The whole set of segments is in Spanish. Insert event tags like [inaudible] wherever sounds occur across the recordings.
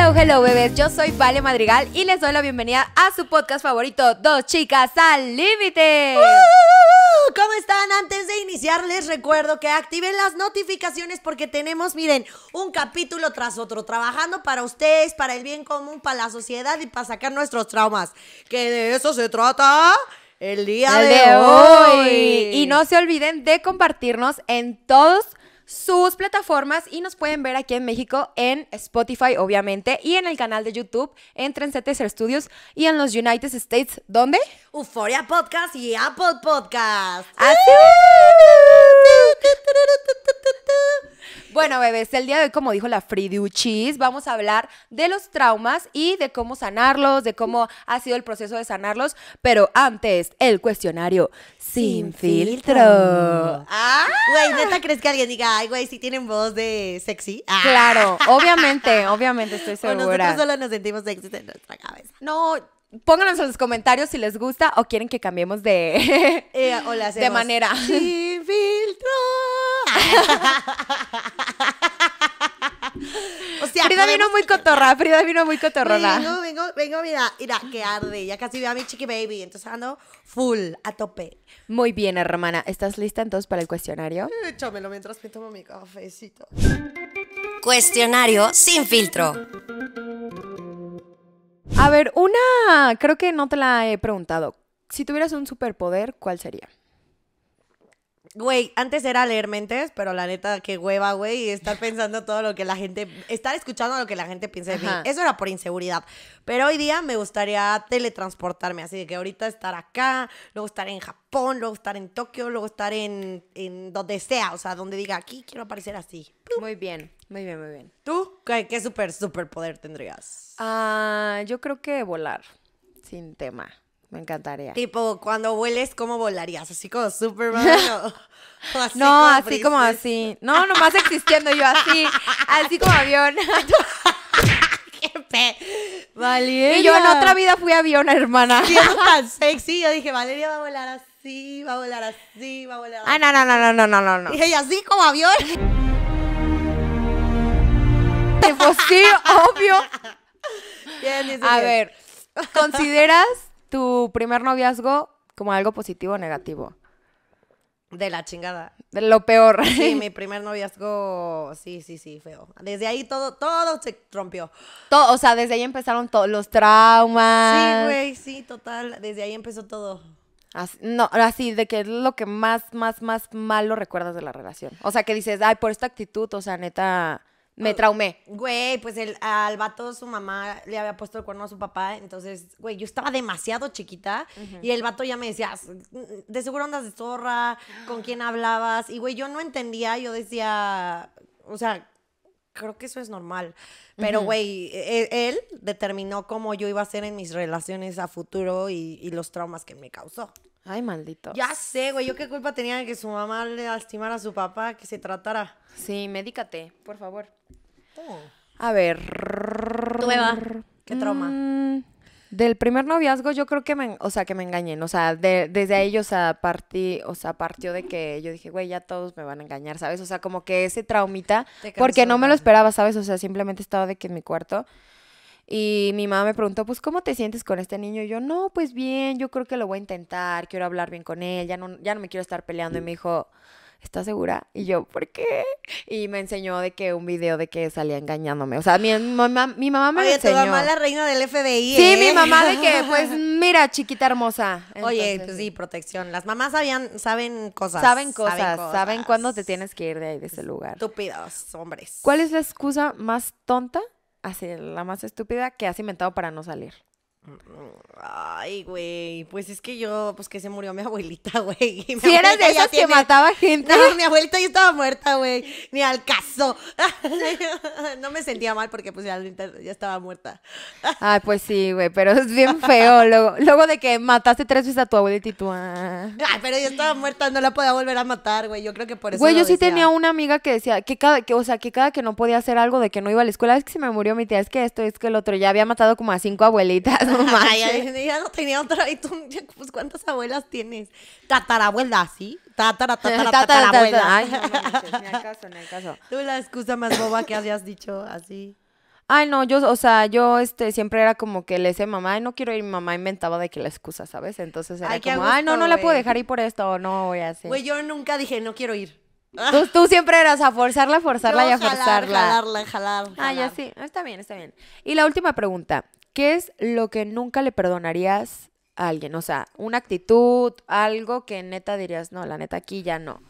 Hello, hello bebés, yo soy Vale Madrigal y les doy la bienvenida a su podcast favorito, Dos Chicas al Límite. ¿Cómo están? Antes de iniciar les recuerdo que activen las notificaciones porque tenemos, miren, un capítulo tras otro, trabajando para ustedes, para el bien común, para la sociedad y para sacar nuestros traumas. Que de eso se trata el día de, hoy. hoy. Y no se olviden de compartirnos en todos sus plataformas y nos pueden ver aquí en México en Spotify, obviamente, y en el canal de YouTube, en Trendsetter Studios y en los United States, ¿dónde? Euforia Podcast y Apple Podcast. Bueno, bebés, el día de hoy, como dijo la Friduchis, vamos a hablar de los traumas y de cómo sanarlos, de cómo ha sido el proceso de sanarlos, pero antes, el cuestionario sin filtro. ¡Ah! Güey, ¿neta crees que alguien diga, ay, güey, si tienen voz de sexy? Ah. Claro, [laughs] obviamente, obviamente, estoy segura. nosotros solo nos sentimos sexy en nuestra cabeza. No, pónganos en los comentarios si les gusta o quieren que cambiemos de, [laughs] eh, de manera. Sin filtro. [laughs] O sea, Frida vino muy cotorra, Frida vino muy cotorrona. Vengo, vengo, vengo, mira, mira, que arde. Ya casi veo a mi chiqui baby, entonces ando full, a tope. Muy bien, hermana. ¿Estás lista entonces para el cuestionario? Échamelo mientras me tomo mi cafecito. Cuestionario sin filtro. A ver, una, creo que no te la he preguntado. Si tuvieras un superpoder, ¿cuál sería? Güey, antes era leer mentes, pero la neta, qué hueva, güey, estar [laughs] pensando todo lo que la gente, estar escuchando lo que la gente piensa de mí. Eso era por inseguridad. Pero hoy día me gustaría teletransportarme, así que ahorita estar acá, luego estar en Japón, luego estar en Tokio, luego estar en, donde sea, o sea, donde diga, aquí quiero aparecer así. Muy bien, muy bien, muy bien. ¿Tú qué, súper, super, poder tendrías? Ah, yo creo que volar, sin tema. Me encantaría. Tipo, cuando vueles, ¿cómo volarías? ¿Así como Superman? [laughs] o, no, así como así. No, nomás existiendo yo así. Así como avión. [laughs] Valeria. Y yo en otra vida fui avión, hermana. Sí, [laughs] tan sexy. Yo dije, Valeria va a volar así, va a volar así, va a volar así. Ah, no, no, no, no, no, no, no. Dije, ¿y así como avión? Tipo, sí, obvio. Bien, a ver, ¿consideras tu primer noviazgo como algo positivo o negativo? De la chingada. De lo peor. Sí, [laughs] mi primer noviazgo, sí, sí, sí, feo. Desde ahí todo, todo se rompió. Todo, o sea, desde ahí empezaron todos los traumas. Sí, güey, sí, total. Desde ahí empezó todo. no, así, de que es lo que más, más, más malo recuerdas de la relación. O sea, que dices, ay, por esta actitud, o sea, neta, me traumé. Güey, pues el, al vato su mamá le había puesto el cuerno a su papá. Entonces, güey, yo estaba demasiado chiquita. Y el vato ya me decía, mm, de seguro andas de zorra, con quién hablabas. Y, güey, yo no entendía. Yo decía, o sea, creo que eso es normal. Pero, güey, e, él, determinó cómo yo iba a ser en mis relaciones a futuro y los traumas que me causó. Ay, maldito. Ya sé, güey. ¿Yo qué culpa tenía de que su mamá le lastimara a su papá, que se tratara? Sí, médicate, por favor. Oh. A ver. ¿Qué mm, trauma? del primer noviazgo yo creo que me, o sea, que me engañen, o sea, desde ahí, o sea, partí, o sea, partió de que yo dije, güey, ya todos me van a engañar, ¿sabes? O sea, como que ese traumita, porque no me lo esperaba, ¿sabes? O sea, simplemente estaba de que en mi cuarto, y mi mamá me preguntó, pues, ¿cómo te sientes con este niño? Y yo, no, pues bien, yo creo que lo voy a intentar, quiero hablar bien con él, ya no, ya no me quiero estar peleando. Y me dijo, ¿estás segura? Y yo, ¿por qué? Y me enseñó de que un video de que salía engañándome. O sea, mi mamá, mi mamá me enseñó. Oye, tu mamá la reina del FBI, Sí, mi ¿eh? mamá de que, [laughs] pues, mira, chiquita hermosa. Oye, pues sí, protección. Las mamás sabían, saben cosas. Saben cosas, saben, saben cuándo te tienes que ir de ahí, de ese pues, lugar. Estúpidos, hombres. ¿Cuál es la excusa más tonta así la más estúpida que has inventado para no salir? Ay, güey, pues es que yo, pues que se murió mi [laughs] abuelita, güey. Si eres eras de esas que mataba gente. No, mi abuelita ya estaba muerta, güey. Ni al caso. [laughs] no me sentía mal porque pues ya, estaba muerta. Ay, pues sí, güey, pero es bien feo. Luego, de que mataste tres veces a tu abuelita y tú... Ah. Ay, pero yo estaba muerta, no la podía volver a matar, güey. Yo creo que por eso Güey, yo sí tenía una amiga que decía que cada, que, o sea, que cada que no podía hacer algo de que no iba a la escuela, es que se me murió mi tía, es que esto, es que el otro. Ya había matado como a cinco abuelitas, ya no tenía otra. ¿Y tú pues, cuántas abuelas tienes? Tatarabuela, ¿sí? Tatara, tatara, tatarabuela. Ay, no ni ni acaso Tú la excusa más boba que habías dicho, así. Ay, no, yo, o sea, yo este, siempre era como que le decía mamá, no quiero ir, mi mamá inventaba de que la excusa, ¿sabes? Entonces era ay, como, ay, no, no la puedo dejar ir por esto, o no voy a hacer. Güey, yo nunca dije, no quiero ir. Tú, [laughs] siempre eras a forzarla, forzarla y a forzarla. Jalarla, a jalarla. Ah, ya sí, está bien, está bien. Y la última pregunta, ¿qué es lo que nunca le perdonarías a alguien? O sea, una actitud, algo que neta dirías, no, la neta aquí ya no.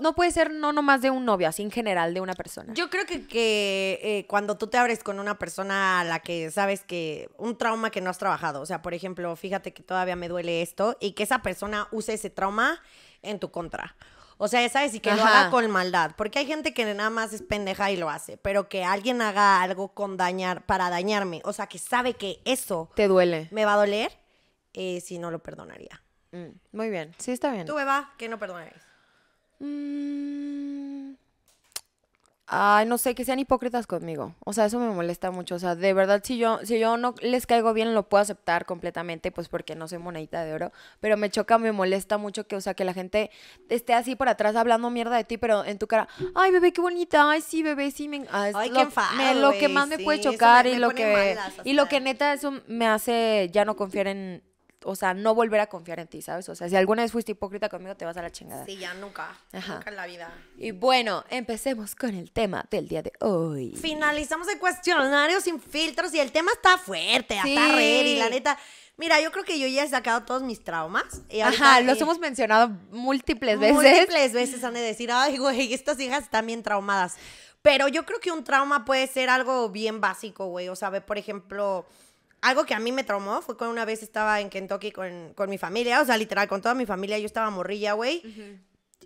no, puede ser no nomás de un novio, así en general de una persona. Yo creo que, eh, cuando tú te abres con una persona a la que sabes que un trauma que no has trabajado, o sea, por ejemplo, fíjate que todavía me duele esto y que esa persona use ese trauma en tu contra. O sea, ¿sabes? Y que lo haga con maldad. Porque hay gente que nada más es pendeja y lo hace. Pero que alguien haga algo con dañar, para dañarme. O sea, que sabe que eso. Te duele. Me va a doler. Eh, si no lo perdonaría. Mm, muy bien. Sí, está bien. Tú, Eva, ¿qué no perdonarías? Mm, ay, no sé, que sean hipócritas conmigo. O sea, eso me molesta mucho. O sea, de verdad, si yo, si yo no les caigo bien, lo puedo aceptar completamente, pues porque no soy monedita de oro. Pero me choca, me molesta mucho que, o sea, que la gente esté así por atrás hablando mierda de ti, pero en tu cara, ay, bebé, qué bonita, ay, sí, bebé, sí, me, ay, ah, ay, lo, lo, que más me puede chocar y lo que, y lo que neta, eso me hace ya no confiar en, o sea, no volver a confiar en ti, ¿sabes? O sea, si alguna vez fuiste hipócrita conmigo, te vas a la chingada. Sí, ya nunca. Nunca en la vida. Y bueno, empecemos con el tema del día de hoy. Finalizamos el cuestionario sin filtros y el tema está fuerte, está hasta y la neta. Mira, yo creo que yo ya he sacado todos mis traumas. Ajá, los hemos mencionado múltiples veces. Múltiples veces han de decir, ay, güey, estas hijas están bien traumadas. Pero yo creo que un trauma puede ser algo bien básico, güey. O sea, por ejemplo, algo que a mí me traumó fue cuando una vez estaba en Kentucky con, mi familia, o sea, literal, con toda mi familia, yo estaba morrilla, güey.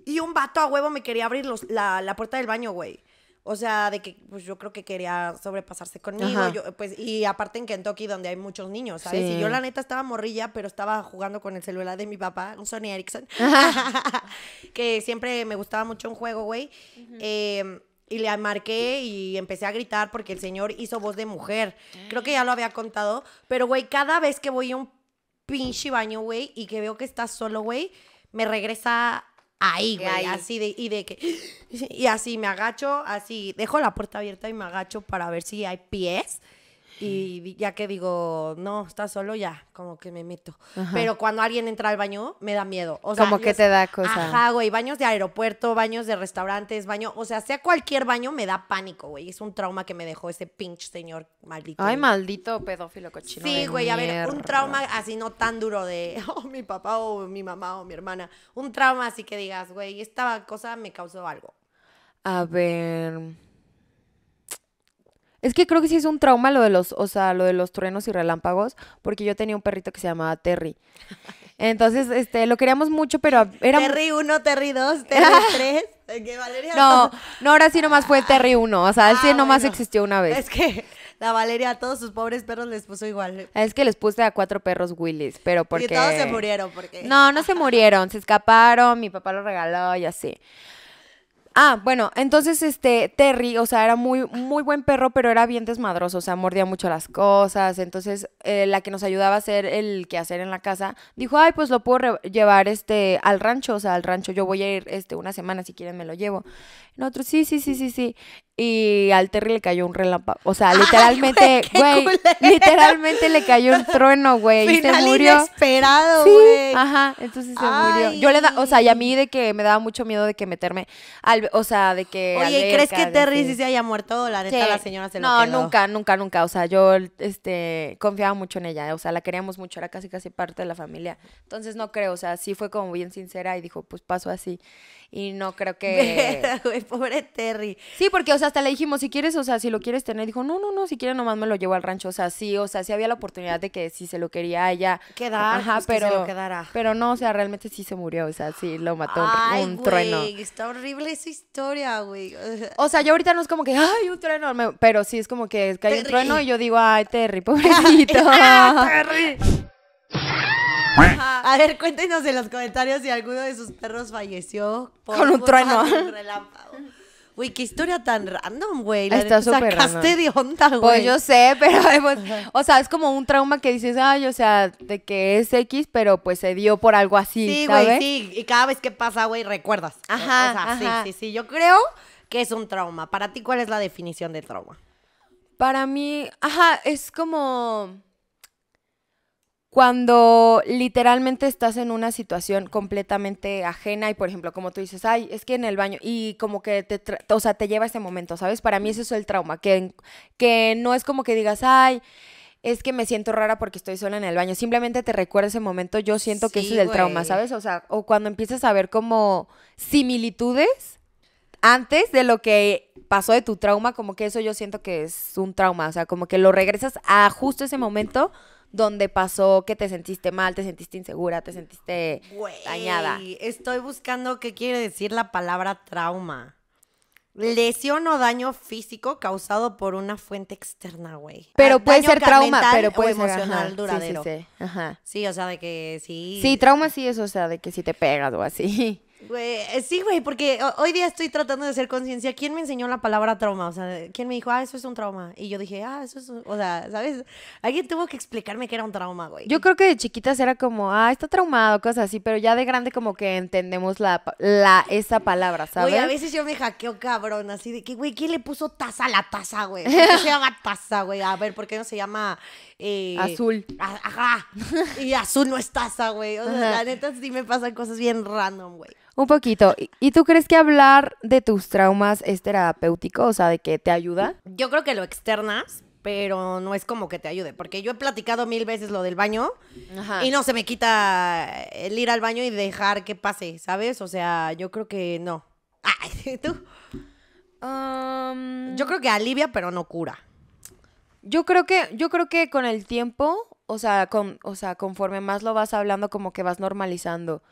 Y un vato a huevo me quería abrir la, puerta del baño, güey. O sea, de que pues yo creo que quería sobrepasarse conmigo. pues, y aparte en Kentucky, donde hay muchos niños, ¿sabes? Y yo la neta estaba morrilla, pero estaba jugando con el celular de mi papá, un Sony Ericsson, [laughs] que siempre me gustaba mucho un juego, güey y le marqué y empecé a gritar porque el señor hizo voz de mujer. Creo que ya lo había contado, pero güey, cada vez que voy a un pinche baño, güey, y que veo que está solo, güey, me regresa ahí, güey, así de y de que [laughs] y así me agacho, así dejo la puerta abierta y me agacho para ver si hay pies y ya que digo, no, está solo, ya, como que me meto. Pero cuando alguien entra al baño, me da miedo. O sea, como que te da cosa. Ajá, güey, baños de aeropuerto, baños de restaurantes, baño, o sea, sea cualquier baño, me da pánico, güey. Es un trauma que me dejó ese pinche señor maldito. Ay, maldito pedófilo cochino. Sí, güey, a ver, un trauma así no tan duro de, [laughs] oh, mi papá o mi mamá o mi hermana. Un trauma así que digas, güey, esta cosa me causó algo. A ver. Es que creo que sí es un trauma lo de los, o sea, lo de los truenos y relámpagos, porque yo tenía un perrito que se llamaba Terry. Entonces, este, lo queríamos mucho, pero era... Terry 1, Terry 2, [laughs] Terry 3. Eh, no, no, ahora sí nomás fue Terry 1, o sea, él ah, nomás existió una vez. Es que la Valeria a todos sus pobres perros les puso igual. Es que les puse a cuatro perros Willis, pero porque... Y todos se murieron, porque... No, no se murieron, se escaparon, mi papá lo regaló y así. Ah, bueno, entonces este Terry, o sea, era muy muy buen perro, pero era bien desmadroso, o sea, mordía mucho las cosas. Entonces, eh, la que nos ayudaba a hacer el quehacer en la casa, dijo, "Ay, pues lo puedo llevar este al rancho, o sea, al rancho yo voy a ir este una semana si quieren me lo llevo." Nosotros, "Sí, sí, sí, sí, sí." y al Terry le cayó un relámpago. O sea, literalmente, güey, literalmente le cayó un [laughs] trueno, güey. Y se murió. inesperado, güey. Ajá, entonces se murió. Yo le da, o sea, y a mí de que me daba mucho miedo de que meterme o sea, de que. Oye, crees que Terry sí se haya muerto? La neta, la señora se lo No, nunca, nunca, nunca. O sea, yo, este, confiaba mucho en ella. O sea, la queríamos mucho, era casi, casi parte de la familia. Entonces, no creo, o sea, sí fue como bien sincera y dijo, pues paso así. Y no creo que. [laughs] pobre Terry. Sí, porque, o sea, hasta le dijimos, si quieres, o sea, si lo quieres tener, dijo, no, no, no, si quieres nomás me lo llevo al rancho. O sea, sí, o sea, sí había la oportunidad de que si se lo quería ella. Pues, pero, quedara. Pero no, o sea, realmente sí se murió, o sea, sí lo mató un, trueno. Está horrible esa historia, güey. [laughs] O sea, yo ahorita no es como que, ay, un trueno, pero sí es como que cae un trueno y yo digo, ay, Terry, [laughs] pobrecito. [laughs] A ver, cuéntenos en los comentarios si alguno de sus perros falleció por, con un trueno. Un relámpago. Uy, qué historia tan random, güey. Está súper sacaste de onda, pues güey. Pues yo sé, [laughs] pero pues, o sea, es como un trauma que dices, ay, o sea, de que es X, pero pues se dio por algo así, Sí, güey, sí. Y cada vez que pasa, güey, recuerdas. Ajá, o sea, sí, sí, sí. Yo creo que es un trauma. Para ti, ¿cuál es la definición de trauma? Para mí, ajá, es como cuando literalmente estás en una situación completamente ajena y por ejemplo como tú dices ay es que en el baño y como que te o sea te lleva ese momento sabes para mí eso es el trauma que que no es como que digas ay es que me siento rara porque estoy sola en el baño simplemente te recuerda ese momento yo siento que ese es el trauma sabes o sea o cuando empiezas a ver como similitudes antes de lo que pasó de tu trauma como que eso yo siento que es un trauma o sea como que lo regresas a justo ese momento donde pasó que te sentiste mal, te sentiste insegura, te sentiste dañada dañada. Estoy buscando qué quiere decir la palabra trauma. Lesión o daño físico causado por una fuente externa, güey. Pero ah, puede ser trauma, pero puede ser emocional duradero. Sí, o sea, de que sí. Sí, trauma sí es, o sea, de que si te pegas o así. [laughs] Güey, eh, sí, güey, porque hoy día estoy tratando de hacer conciencia. ¿Quién me enseñó la palabra trauma? O sea, ¿quién me dijo, ah, eso es un trauma? Y yo dije, ah, eso es un... O sea, ¿sabes? Alguien tuvo que explicarme que era un trauma, güey. Yo creo que de chiquitas era como, ah, está traumado, cosas así, pero ya de grande como que entendemos la, la esa palabra, ¿sabes? Güey, a veces yo me hackeo cabrón, así de que, güey, ¿quién le puso taza a la taza, güey? ¿Por se llama taza, güey? A ver, ¿por qué no se llama... Eh, azul. ajá. Y azul no es taza, güey. O sea, la neta sí me pasan cosas bien random, güey. Un poquito. ¿Y tú crees que hablar de tus traumas es terapéutico? O sea, de que te ayuda. Yo creo que lo externas, pero no es como que te ayude, porque yo he platicado mil veces lo del baño y no se me quita el ir al baño y dejar que pase, ¿sabes? O sea, yo creo que no. [laughs] Ay, ¿Tú? yo creo que alivia, pero no cura. Yo creo que, yo creo que con el tiempo, o sea, con, o sea, conforme más lo vas hablando, como que vas normalizando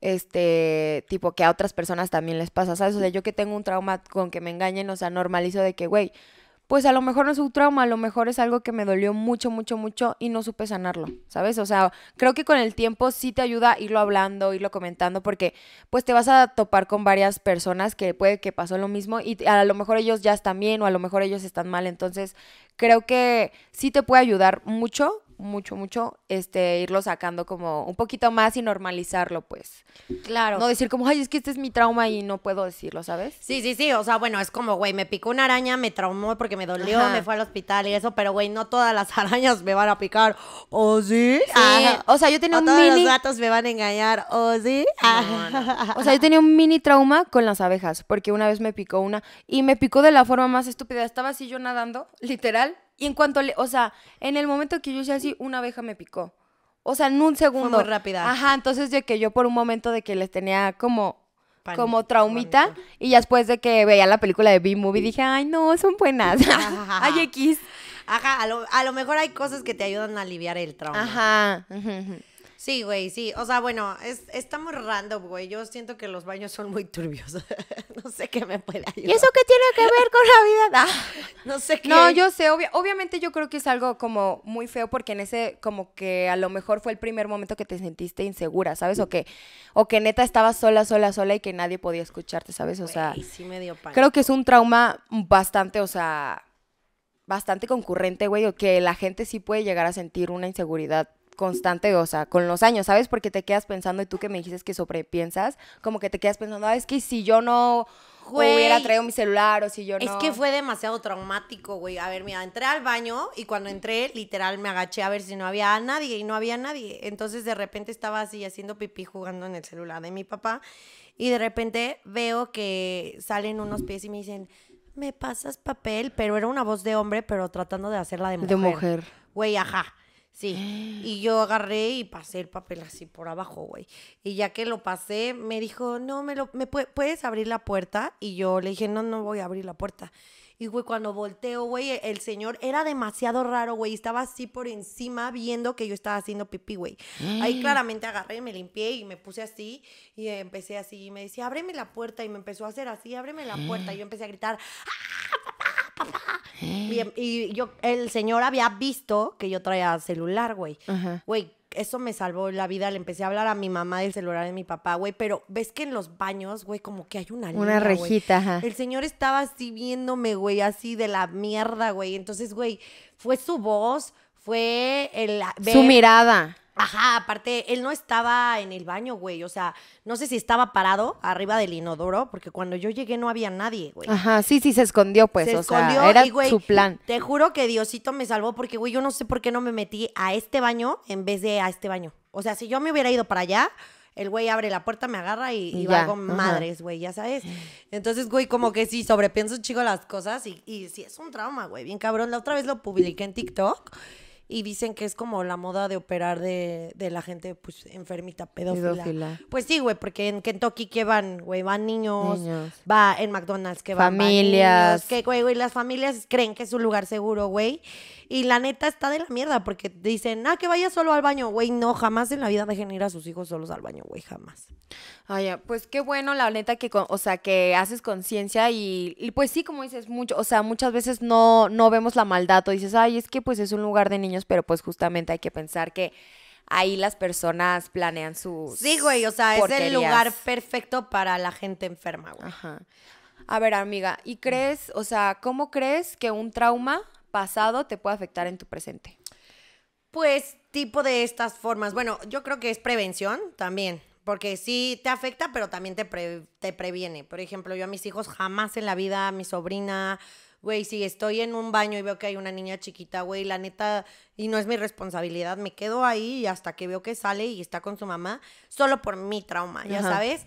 este, tipo, que a otras personas también les pasa, ¿sabes? O sea, yo que tengo un trauma con que me engañen, o sea, normalizo de que, güey, pues a lo mejor no es un trauma, a lo mejor es algo que me dolió mucho, mucho, mucho y no supe sanarlo, ¿sabes? O sea, creo que con el tiempo sí te ayuda irlo hablando, irlo comentando, porque pues te vas a topar con varias personas que puede que pasó lo mismo y a lo mejor ellos ya están bien o a lo mejor ellos están mal, entonces creo que sí te puede ayudar mucho mucho, mucho, este, irlo sacando como un poquito más y normalizarlo, pues. Claro. No decir como, ay, es que este es mi trauma y no puedo decirlo, ¿sabes? Sí, sí, sí, o sea, bueno, es como, güey, me picó una araña, me traumó porque me dolió, me fue al hospital y eso, pero, güey, no todas las [laughs] arañas me van a picar, ¿o sí? sí. Ah. O sea, yo tenía un todos los gatos me van a engañar, ¿o sí? Ah. [laughs] O sea, yo tenía un mini trauma con las abejas, porque una vez me picó una y me picó de la forma más estúpida, estaba así yo nadando, literal, y en cuanto le, o sea, en el momento que yo hice así, una abeja me picó. O sea, en un segundo. muy rápida. Ajá, entonces de que yo por un momento de que les tenía como como traumita y después de que veía la película de B-Movie dije, ay no, son buenas. hay [laughs] [laughs] X. Ajá, a lo, mejor hay cosas que te ayudan a aliviar el trauma. Ajá. Sí, güey, sí. O sea, bueno, es, está muy random, güey. Yo siento que los baños son muy turbios. [laughs] no sé qué me puede ayudar. ¿Y eso qué tiene que ver con la vida? [laughs] Ah, no, sé qué. No, yo sé. obviamente yo creo que es algo como muy feo porque en ese como que a lo mejor fue el primer momento que te sentiste insegura, ¿sabes? O que, o que neta estabas sola, sola, sola y que nadie podía escucharte, ¿sabes? O sea, sí me dio creo que es un trauma bastante, o sea, bastante concurrente, güey, o que la gente sí puede llegar a sentir una inseguridad constante, o sea, con los años, ¿sabes? Porque te quedas pensando, y tú que me dices que sobrepiensas, como que te quedas pensando, ah, es que si yo no hubiera traído mi celular o si yo no... Es que fue demasiado traumático, güey. A ver, mira, entré al baño y cuando entré, literal, me agaché a ver si no había nadie y no había nadie. Entonces, de repente estaba así haciendo pipí jugando en el celular de mi papá y de repente veo que salen unos pies y me dicen, me pasas papel, pero era una voz de hombre, pero tratando de hacerla de mujer. De mujer. Güey, ajá. Sí. [gasps] Y yo agarré y pasé el papel así por abajo, güey. Y ya que lo pasé, me dijo, no, me lo, me puedes abrir la puerta. Y yo le dije, no, no voy a abrir la puerta. Y, güey, cuando volteo, güey, e-, el señor era demasiado raro, güey. Estaba así por encima viendo que yo estaba haciendo pipí, güey. Ahí mm. claramente agarré, me limpié y me puse así. Y empecé así. Y me decía, ábreme la puerta. Y me empezó a hacer así, ábreme la puerta. Y [gasps] yo empecé a gritar, ¡ah, y, yo, el señor había visto que yo traía celular, güey. Güey, eso me salvó la vida. Le empecé a hablar a mi mamá del celular de mi papá, güey. Pero ves que en los baños, güey, como que hay una Una rejita, El señor estaba así viéndome, güey, así de la mierda, güey. Entonces, güey, fue su voz, fue el. su mirada. Ajá, aparte, él no estaba en el baño, güey. O sea, no sé si estaba parado arriba del inodoro, porque cuando yo llegué no había nadie, güey. Ajá, sí, sí, se escondió, pues. Se o sea, era su plan. Te juro que Diosito me salvó, porque, güey, yo no sé por qué no me metí a este baño en vez de a este baño. O sea, si yo me hubiera ido para allá, el güey abre la puerta, me agarra y, va con madres, güey, ya sabes. Entonces, güey, como que sí, sobrepienso un chico las cosas y, y sí, es un trauma, güey, bien cabrón. La otra vez lo publiqué en TikTok y dicen que es como la moda de operar de, de la gente pues enfermita, pedófila. Pues sí, güey, porque en Kentucky que van, güey, van niños, va en McDonald's que van familias, que güey, y las familias creen que es un lugar seguro, güey, y la neta está de la mierda porque dicen, ah, que vaya solo al baño, güey. No, jamás en la vida dejen ir a sus hijos solos al baño, güey, jamás. Ay, ah, pues qué bueno, la neta, que, o sea, que haces conciencia y, pues sí, como dices, mucho, o sea, muchas veces no, no vemos la maldad o dices, ay, es que pues es un lugar de niños, pero pues justamente hay que pensar que ahí las personas planean sus. Sí, güey, o sea, es el lugar perfecto para la gente enferma, güey. Ajá. A ver, amiga, ¿y crees, o sea, cómo crees que un trauma pasado te puede afectar en tu presente? Pues tipo de estas formas. Bueno, yo creo que es prevención también, porque sí te afecta, pero también te, te previene. Por ejemplo, yo a mis hijos jamás en la vida, a mi sobrina, güey, si estoy en un baño y veo que hay una niña chiquita, güey, la neta, y no es mi responsabilidad, me quedo ahí hasta que veo que sale y está con su mamá, solo por mi trauma, ya sabes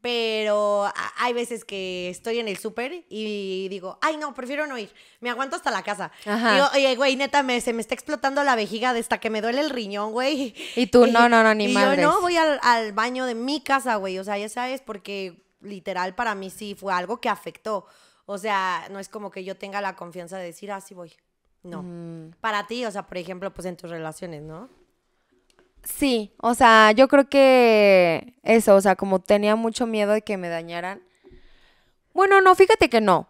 pero hay veces que estoy en el súper y digo, ay, no, prefiero no ir, me aguanto hasta la casa. Digo, oye, güey, neta, se me está explotando la vejiga de hasta que me duele el riñón, güey. Y tú, no, no, no, ni y Yo no voy al, baño de mi casa, güey, o sea, ya sabes, porque literal para mí sí fue algo que afectó. O sea, no es como que yo tenga la confianza de decir, ah, sí voy. No. Mm. Para ti, o sea, por ejemplo, pues en tus relaciones, ¿no? Sí, o sea, yo creo que eso, o sea, como tenía mucho miedo de que me dañaran. Bueno, no, fíjate que no.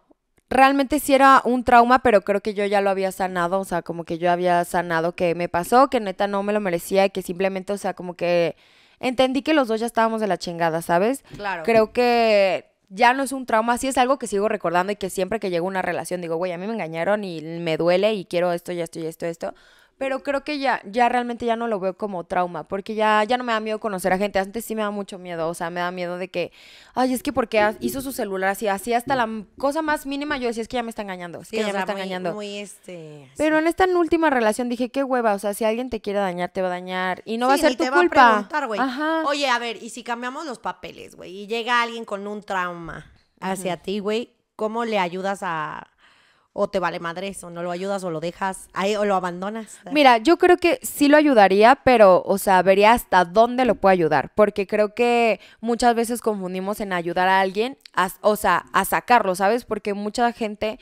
Realmente sí era un trauma, pero creo que yo ya lo había sanado, o sea, como que yo había sanado que me pasó, que neta no me lo merecía y que simplemente, o sea, como que entendí que los dos ya estábamos de la chingada, ¿sabes? Claro. Creo que ya no es un trauma, sí es algo que sigo recordando y que siempre que llega una relación digo, güey, a mí me engañaron y me duele y quiero esto y esto y esto y esto pero creo que ya, ya realmente ya no lo veo como trauma, porque ya, ya no me da miedo conocer a gente. Antes sí me da mucho miedo, o sea, me da miedo de que, ay, es que porque hizo su celular así, así hasta la cosa más mínima, yo decía, es que ya me está engañando, es sí, que ya me está engañando. Muy este, pero en esta última relación dije, qué hueva, o sea, si alguien te quiere dañar, te va a dañar y no va a ser tu te culpa. Va a preguntar, güey. Oye, a ver, y si cambiamos los papeles, güey, y llega alguien con un trauma hacia ti, güey, ¿cómo le ayudas a o te vale madres, o no lo ayudas, o lo dejas, ahí, o lo abandonas. Mira, yo creo que sí lo ayudaría, pero, o sea, vería hasta dónde lo puedo ayudar, porque creo que muchas veces confundimos en ayudar a alguien, o sea, a sacarlo, ¿sabes? Porque mucha gente,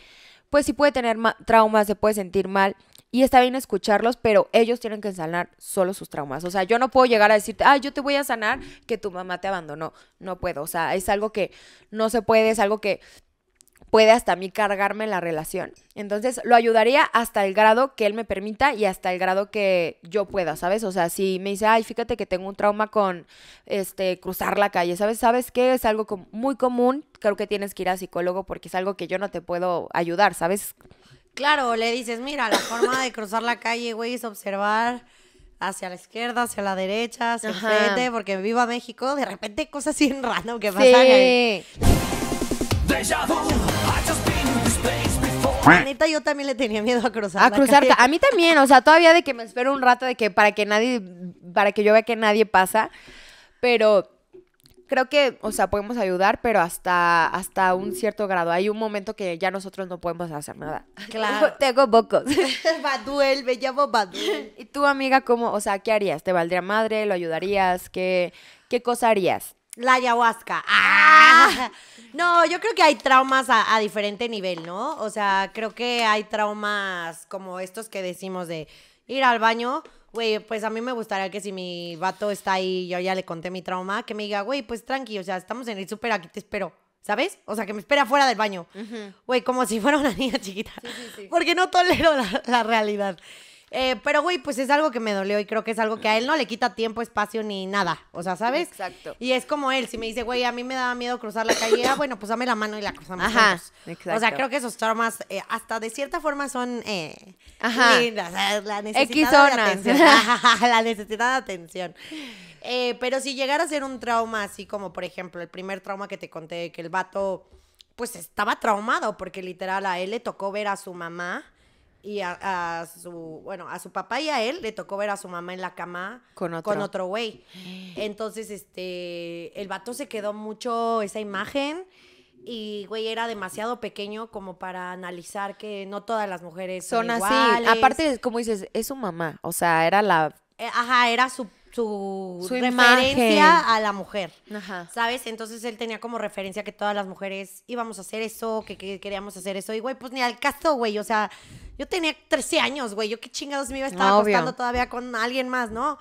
pues sí puede tener traumas, se puede sentir mal, y está bien escucharlos, pero ellos tienen que sanar solo sus traumas. O sea, yo no puedo llegar a decirte, ah, yo te voy a sanar que tu mamá te abandonó. No puedo. O sea, es algo que no se puede, es algo que puede hasta mí cargarme la relación. Entonces lo ayudaría hasta el grado que él me permita y hasta el grado que yo pueda, ¿sabes? O sea, si me dice, ay, fíjate que tengo un trauma con este cruzar la calle, ¿sabes? ¿Sabes qué? Es algo muy común, creo que tienes que ir a psicólogo porque es algo que yo no te puedo ayudar, ¿sabes? Claro, le dices, mira, la forma de cruzar la calle, güey, es observar hacia la izquierda, hacia la derecha, hacia el frente, porque México, de repente cosas así en que pasan. La yo también le tenía miedo a cruzar. A cruzar, a mí también, o sea, todavía de que me espero un rato de que para que nadie, para que yo vea que nadie pasa, pero creo que, o sea, podemos ayudar, pero hasta, hasta un cierto grado. Hay un momento que ya nosotros no podemos hacer nada. Claro. [laughs] Tengo bocos. [laughs] Baduel, me llamo Baduel. ¿Y tú, amiga, cómo, o sea, qué harías? ¿Te valdría madre? ¿Lo ayudarías? ¿Qué, qué cosa harías? La ayahuasca. Ah. Ah. No, yo creo que hay traumas a, diferente nivel, ¿no? O sea, creo que hay traumas como estos que decimos de ir al baño. Güey, pues a mí me gustaría que si mi vato está ahí, yo ya le conté mi trauma, que me diga, güey, pues tranqui, o sea, estamos en el super aquí te espero. ¿Sabes? O sea, que me espera fuera del baño. Güey, como si fuera una niña chiquita. Porque no tolero la, la realidad. Eh, pero, güey, pues es algo que me dolió y creo que es algo que a él no le quita tiempo, espacio ni nada. O sea, ¿sabes? Exacto. Y es como él, si me dice, güey, a mí me daba miedo cruzar la calle, ah, bueno, pues dame la mano y la cruzamos. Ajá. O sea, creo que esos traumas, eh, hasta de cierta forma, son eh, Ajá. lindas. La necesidad de atención. [laughs] la necesidad de atención. pero si llegara a ser un trauma así como, por ejemplo, el primer trauma que te conté, que el vato, pues estaba traumado, porque literal a él le tocó ver a su mamá y a, su, bueno, a su papá y a él le tocó ver a su mamá en la cama con otro, güey. Entonces, este, el vato se quedó mucho esa imagen y güey era demasiado pequeño como para analizar que no todas las mujeres son, así. Aparte, como dices, es su mamá, o sea, era la eh, Ajá, era su su, referencia a la mujer, Ajá. ¿sabes? Entonces él tenía como referencia que todas las mujeres íbamos a hacer eso, que, queríamos hacer eso, y güey, pues ni al caso, güey, o sea, yo tenía 13 años, güey, yo qué chingados me iba a estar acostando todavía con alguien más, ¿no?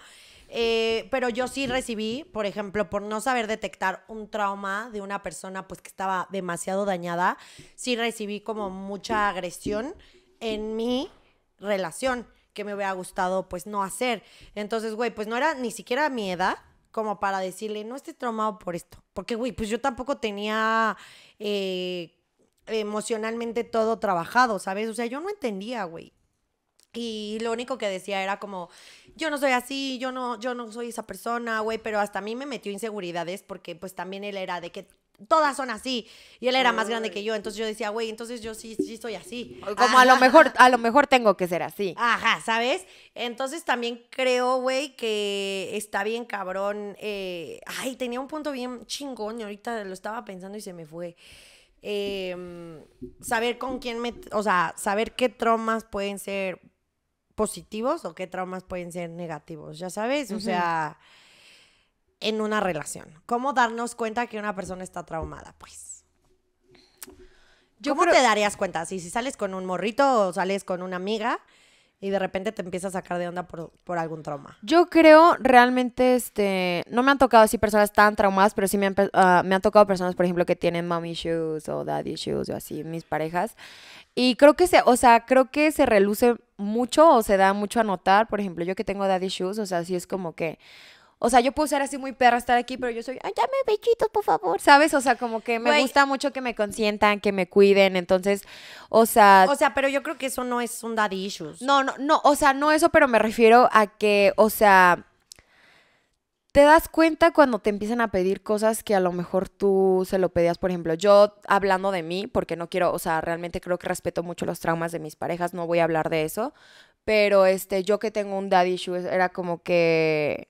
Eh, pero yo sí recibí, por ejemplo, por no saber detectar un trauma de una persona pues que estaba demasiado dañada, sí recibí como mucha agresión en mi relación que me hubiera gustado pues no hacer. Entonces, güey, pues no era ni siquiera mi edad como para decirle, no estés traumado por esto. Porque, güey, pues yo tampoco tenía eh, emocionalmente todo trabajado, ¿sabes? O sea, yo no entendía, güey. Y lo único que decía era como, yo no soy así, yo no, yo no soy esa persona, güey, pero hasta a mí me metió inseguridades porque pues también él era de que todas son así. Y él era más grande que yo, entonces yo decía, güey, entonces yo sí, sí soy así. Como a lo mejor, a lo mejor tengo que ser así. Ajá, ¿sabes? Entonces también creo, güey, que está bien cabrón. Eh, ay, tenía un punto bien chingón y ahorita lo estaba pensando y se me fue. Em, saber con quién me, o sea, saber qué traumas pueden ser positivos o qué traumas pueden ser negativos, ya sabes, o sea en una relación? ¿Cómo darnos cuenta que una persona está traumada? Pues. Yo ¿Cómo te darías cuenta? Si, sales con un morrito o sales con una amiga y de repente te empieza a sacar de onda por, algún trauma. Yo creo realmente, este, no me han tocado así personas tan traumadas, pero sí me han, ah, tocado personas, por ejemplo, que tienen mommy shoes o daddy shoes o así, mis parejas. Y creo que se, o sea, creo que se reluce mucho o se da mucho a notar, por ejemplo, yo que tengo daddy shoes, o sea, sí es como que, o sea, yo puedo ser así muy perra estar aquí, pero yo soy, ay, me bechitos, por favor, ¿sabes? O sea, como que me gusta mucho que me consientan, que me cuiden, entonces, o sea... O sea, pero yo creo que eso no es un daddy issues. No, no, no, o sea, no eso, pero me refiero a que, o sea, te das cuenta cuando te empiezan a pedir cosas que a lo mejor tú se lo pedías, por ejemplo, yo hablando de mí, porque no quiero, o sea, realmente creo que respeto mucho los traumas de mis parejas, no voy a hablar de eso, pero este, yo que tengo un daddy issue, era como que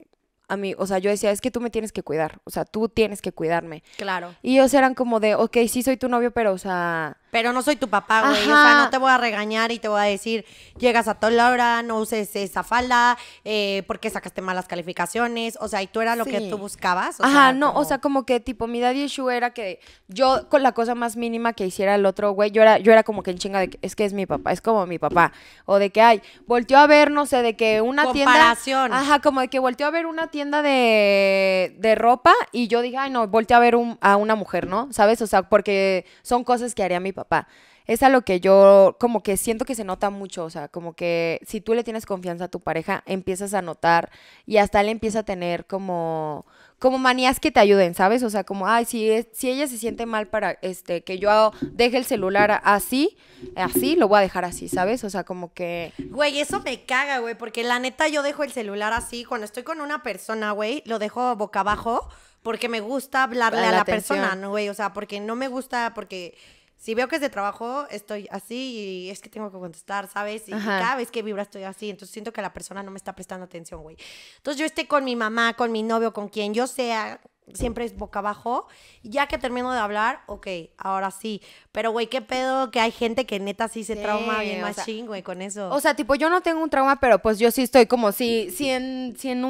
a mí, o sea, yo decía, es que tú me tienes que cuidar, o sea, tú tienes que cuidarme. Claro. Y ellos eran como de, ok, sí soy tu novio, pero, o sea, pero no soy tu papá, güey. O sea, no te voy a regañar y te voy a decir, llegas a toda hora, no uses esa falda, eh, porque sacaste malas calificaciones. O sea, y tú era lo que tú buscabas. Ajá, no, o sea, como que tipo, mi daddy issue era que yo con la cosa más mínima que hiciera el otro, güey, yo era, yo era como que en chinga de es que es mi papá, es como mi papá. O de que, ay, volteó a ver, no sé, de que una Comparación. tienda. Ajá, como de que volteó a ver una tienda de, ropa y yo dije, ay, no, volteó a ver a una mujer, ¿no? ¿Sabes? O sea, porque son cosas que haría mi papá papá. Es a lo que yo como que siento que se nota mucho, o sea, como que si tú le tienes confianza a tu pareja, empiezas a notar y hasta él empieza a tener como como manías que te ayuden, ¿sabes? O sea, como, ay, si, si ella se siente mal para este que yo deje el celular así, así, lo voy a dejar así, ¿sabes? O sea, como que... Güey, eso me caga, güey, porque la neta yo dejo el celular así, cuando estoy con una persona, güey, lo dejo boca abajo porque me gusta hablarle a la persona, ¿no, güey? O sea, porque no me gusta, porque si veo que es de trabajo, estoy así y es que tengo que contestar, ¿sabes? Y, cada vez que vibra estoy así, entonces siento que la persona no me está prestando atención, güey. Entonces yo esté con mi mamá, con mi novio, con quien yo sea, siempre es boca abajo. Ya que termino de hablar, ok, ahora sí. Pero, güey, qué pedo que hay gente que neta sí se trauma bien más güey, con eso. O sea, tipo, yo no tengo un trauma, pero pues yo sí estoy como si, si, en, en,